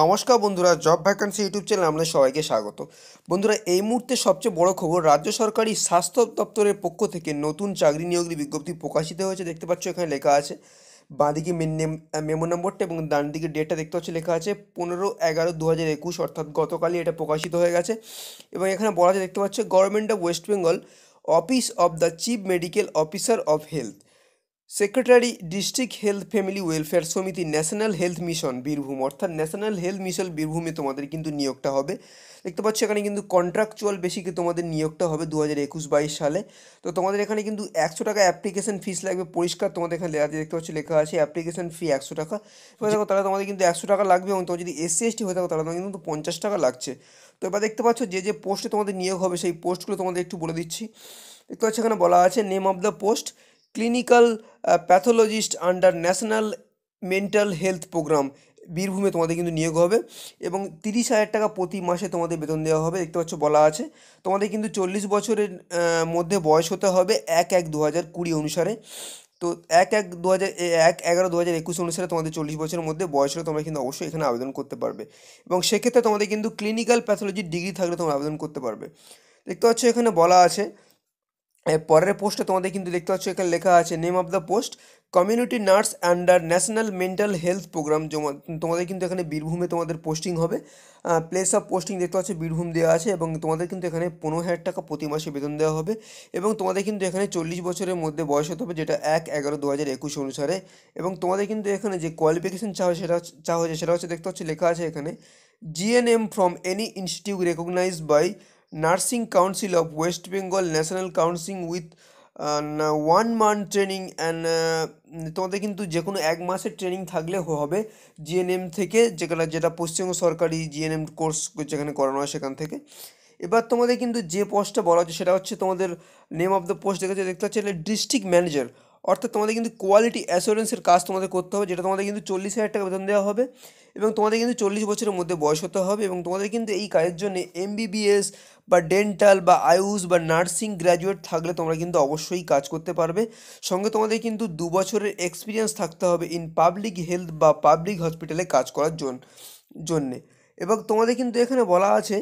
নমস্কার বন্ধুরা job vacancy YouTube channel আপনাদের সবাইকে স্বাগত বন্ধুরা এই মুহূর্তে সবচেয়ে বড় খবর রাজ্য সরকারি স্বাস্থ্য দপ্তরের পক্ষ থেকে নতুন চাকরি নিয়োগের বিজ্ঞপ্তি প্রকাশিত হয়েছে দেখতে পাচ্ছ এখানে লেখা আছে বাঁদিকে মেমো নম্বরটা এবং ডান দিকে ডেটটা দেখতে পাচ্ছি লেখা আছে পনেরো এগারো দু হাজার একুশ অর্থাৎ গতকালই এটা প্রকাশিত হয়ে গেছে এবং এখানে বলা যায় দেখতে পাচ্ছে government of West Bengal office of the chief medical officer of health secretary district health family welfare samiti national health mission Birbhum অর্থাৎ ন্যাশনাল হেলথ মিশন বীরভূমে তোমাদের কিন্তু নিয়োগটা হবে দেখতে পাচ্ছ এখানে কিন্তু কন্ট্রাকচুয়াল বেসিকে তোমাদের নিয়োগটা হবে দু হাজার একুশ বাইশ সালে তো তোমাদের এখানে কিন্তু একশো টাকা অ্যাপ্লিকেশন ফিস লাগবে পরিষ্কার তোমাদের এখানে লেখা দেখতে পাচ্ছ লেখা আছে অ্যাপ্লিকেশন ফি একশো টাকা এবার দেখো তাহলে তোমাদের কিন্তু একশো টাকা লাগবে এবং তোমার যদি এসসি এসটি হয়ে থাকো তাহলে তোমাদের কিন্তু পঞ্চাশ টাকা লাগছে তো এবার দেখতে পাচ্ছ যে যে পোস্টে তোমাদের নিয়োগ হবে সেই পোস্টগুলো তোমাদের একটু বলে দিচ্ছি দেখতে পাচ্ছ এখানে বলা আছে name of the post clinical pathologist under national mental health programme বীরভূমে তোমাদের কিন্তু নিয়োগ হবে এবং তিরিশ হাজার টাকা প্রতি মাসে তোমাদের বেতন দেওয়া হবে দেখতে পাচ্ছ বলা আছে তোমাদের কিন্তু চল্লিশ বছরের মধ্যে বয়স হতে হবে এক এক দু হাজার কুড়ি অনুসারে তো এক এক দু হাজার এক এগারো দু হাজার একুশ অনুসারে তোমাদের চল্লিশ বছরের মধ্যে বয়স হলে তোমরা কিন্তু অবশ্যই এখানে আবেদন করতে পারবে এবং সেক্ষেত্রে তোমাদের কিন্তু ক্লিনিক্যাল প্যাথোলজির ডিগ্রি থাকলে তোমরা আবেদন করতে পারবে দেখতে পাচ্ছ এখানে বলা আছে পরের পোস্টে তোমাদের কিন্তু দেখতে পাচ্ছ এখানে লেখা আছে name of the post community nurse under national mental health programme তোমাদের কিন্তু এখানে বীরভূমে তোমাদের পোস্টিং হবে প্লেস অফ পোস্টিং দেখতে পাচ্ছ বীরভূম দেওয়া আছে এবং তোমাদের কিন্তু এখানে পনেরো হাজার টাকা প্রতি মাসে বেতন দেওয়া হবে এবং তোমাদের কিন্তু এখানে চল্লিশ বছরের মধ্যে বয়স হতে হবে যেটা এক এগারো দু হাজার একুশ অনুসারে এবং তোমাদের কিন্তু এখানে যে কোয়ালিফিকেশন চাওয়া সেটা চাওয়া হয়েছে সেটা হচ্ছে দেখতে পাচ্ছ লেখা আছে এখানে GNM from any institute recognised by nursing council of West Bengal national council with one month training and তোমাদের কিন্তু যে কোনো এক মাসের ট্রেনিং থাকলে হবে জিএনএম থেকে যেখানে যেটা পশ্চিমবঙ্গ সরকারি জিএনএম কোর্স যেখানে করানো হয় সেখান থেকে এবার তোমাদের কিন্তু যে পোস্টটা বলা হচ্ছে সেটা হচ্ছে তোমাদের নেম অফ দ্য পোস্ট দেখেছে দেখতে পাচ্ছি এটা ডিস্ট্রিক্ট ম্যানেজার অর্থাৎ তোমাদের কিন্তু কোয়ালিটি অ্যাসুরেন্সের কাজ তোমাদের করতে হবে যেটা তোমাদের কিন্তু চল্লিশ হাজার টাকা বেতন দেওয়া হবে এবং তোমাদের কিন্তু চল্লিশ বছরের মধ্যে বয়স হতে হবে এবং তোমাদের কিন্তু এই কাজের জন্য এমবিবিএস বা ডেন্টাল বা আয়ুষ বা নার্সিং গ্র্যাজুয়েট থাকলে তোমরা কিন্তু অবশ্যই কাজ করতে পারবে সঙ্গে তোমাদের কিন্তু দু বছরের এক্সপিরিয়েন্স থাকতে হবে ইন পাবলিক হেলথ বা পাবলিক হসপিটালে কাজ করার জন্য জন্যে এবং তোমাদের কিন্তু এখানে বলা আছে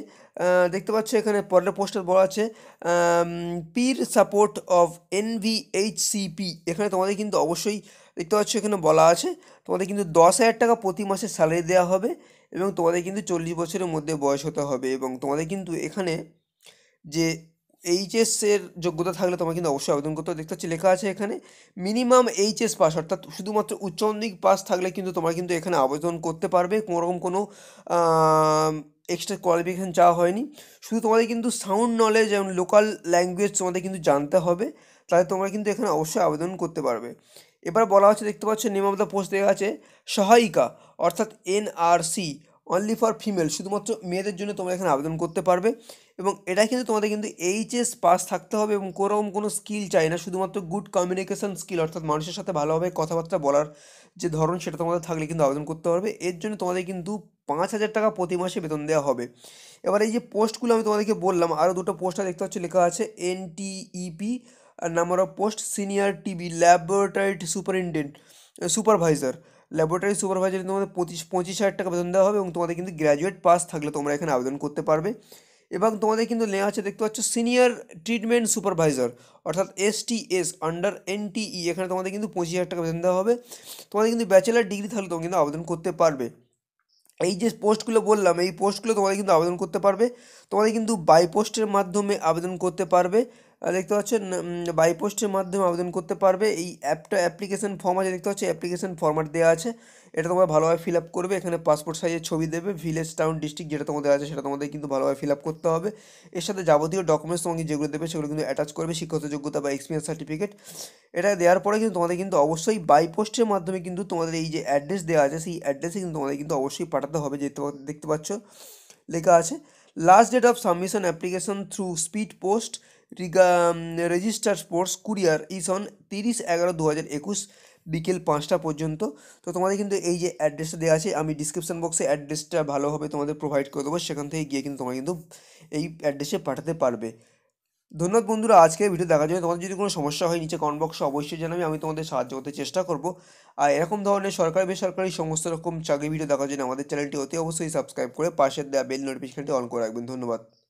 দেখতে পাচ্ছ এখানে পরের পোস্টার বলা আছে পির সাপোর্ট অফ এনভিএইচসিপি এখানে তোমাদের কিন্তু অবশ্যই দেখতে পাচ্ছ এখানে বলা আছে তোমাদের কিন্তু দশ হাজার টাকা প্রতি মাসে স্যালারি দেওয়া হবে এবং তোমাদের কিন্তু চল্লিশ বছরের মধ্যে বয়স হতে হবে এবং তোমাদের কিন্তু এখানে যে এইচএসের যোগ্যতা থাকলে তোমাকে কিন্তু অবশ্যই আবেদন করতে দেখতে পাচ্ছি লেখা আছে এখানে মিনিমাম এইচএস পাস অর্থাৎ শুধুমাত্র মাধ্যমিক পাস থাকলে কিন্তু তোমরা কিন্তু এখানে আবেদন করতে পারবে কোনোরকম কোনো এক্সট্রা কোয়ালিফিকেশান চাওয়া হয়নি শুধু তোমাদের কিন্তু সাউন্ড নলেজ এবং লোকাল ল্যাঙ্গুয়েজ তোমাদের কিন্তু জানতে হবে তাহলে তোমরা কিন্তু এখানে অবশ্যই আবেদন করতে পারবে এবার বলা হচ্ছে দেখতে পাচ্ছ নেম পোস্ট দেখা আছে সহায়িকা অর্থাৎ এনআরসি অনলি ফর ফিমেল শুধুমাত্র মেয়েদের জন্য তোমরা এখানে আবেদন করতে পারবে এবং এটা কিন্তু তোমাদের কিন্তু এইচএস পাস থাকতে হবে এবং কোনোরকম কোনো স্কিল চাই না শুধুমাত্র গুড কমিউনিকেশন স্কিল অর্থাৎ মানুষের সাথে ভালোভাবে কথাবার্তা বলার যে ধরন সেটা তোমাদের থাকলে কিন্তু আবেদন করতে পারবে এর জন্য তোমাদের কিন্তু পাঁচ হাজার টাকা প্রতি মাসে বেতন দেওয়া হবে এবার এই যে পোস্টগুলো আমি তোমাদেরকে বললাম আরও দুটো পোস্টটা দেখতে হচ্ছে লেখা আছে NTEP number of post senior TB laboratory superintendent supervisor laboratory supervisor তোমাদের পঁচিশ পঁচিশ হাজার টাকা বেতন দেওয়া হবে এবং তোমাদের কিন্তু গ্র্যাজুয়েট পাস থাকলে তোমরা এখানে আবেদন করতে পারবে এবং তোমাদের কিন্তু নেওয়া আছে দেখতে পাচ্ছ সিনিয়র ট্রিটমেন্ট সুপারভাইজার অর্থাৎ এসটিএস আন্ডার এনটিই এখানে তোমাদের কিন্তু পঁচিশ হাজার টাকা বেতন দেওয়া হবে তোমাদের কিন্তু ব্যাচেলার ডিগ্রি থাকলে তোমরা কিন্তু আবেদন করতে পারবে এই যে পোস্টগুলো বললাম এই পোস্টগুলো তোমাদের কিন্তু আবেদন করতে পারবে তোমাদের কিন্তু বাই পোস্টের মাধ্যমে আবেদন করতে পারবে দেখতে পাচ্ছেন বাইপোস্টের মাধ্যমে আবেদন করতে পারবে এই অ্যাপটা অ্যাপ্লিকেশন ফর্ম আছে দেখতে পাচ্ছি অ্যাপ্লিকেশন ফর্ম্যাট দেওয়া আছে এটা তোমরা ভালোভাবে ফিল আপ করবে এখানে পাসপোর্ট সাইজের ছবি দেবে ভিলেজ টাউন ডিস্ট্রিক্ট যেটা তোমাদের আছে সেটা তোমাদের কিন্তু ভালোভাবে ফিল আপ করতে হবে এর সাথে যাবতীয় ডকুমেন্টস তোমাকে যেগুলো দেবে সেগুলো কিন্তু অ্যাটাচ করবে শিক্ষত যোগ্যতা বা এক্সপিরিয়েন্স সার্টিফিকেট এটা দেওয়ার পরে কিন্তু তোমাদের কিন্তু অবশ্যই বাইপোস্টের মাধ্যমে কিন্তু তোমাদের এই যে অ্যাড্রেস দেওয়া আছে সেই অ্যাড্রেসে কিন্তু তোমাদের কিন্তু অবশ্যই পাঠাতে হবে যেতে দেখতে পাচ্ছ লেখা আছে last date of submission application through speed post register sports courier ইসন তিরিশ এগারো দু হাজার একুশ বিকেল পাঁচটা পর্যন্ত তো তোমাদের কিন্তু এই যে অ্যাড্রেসটা দেওয়া আছে আমি ডিসক্রিপশান বক্সে অ্যাড্রেসটা ভালোভাবে তোমাদের প্রোভাইড করে দেবো সেখান থেকে গিয়ে কিন্তু তোমরা কিন্তু এই অ্যাড্রেসে পাঠাতে পারবে ধন্যবাদ বন্ধুরা আজকের ভিডিও দেখার জন্য তোমাদের যদি কোনো সমস্যা হয় নিচে কমেন্ট বক্সে অবশ্যই জানাবে আমি তোমাদের সাহায্য করতে চেষ্টা করব আর এরকম ধরনের সরকারি বেসরকারি সমস্ত রকম চাকরি ভিডিও দেখার জন্য আমাদের চ্যানেলটি অতি অবশ্যই সাবস্ক্রাইব করে পাশের দেওয়া বেল নোটিফিকেশনটি অন করে রাখবেন ধন্যবাদ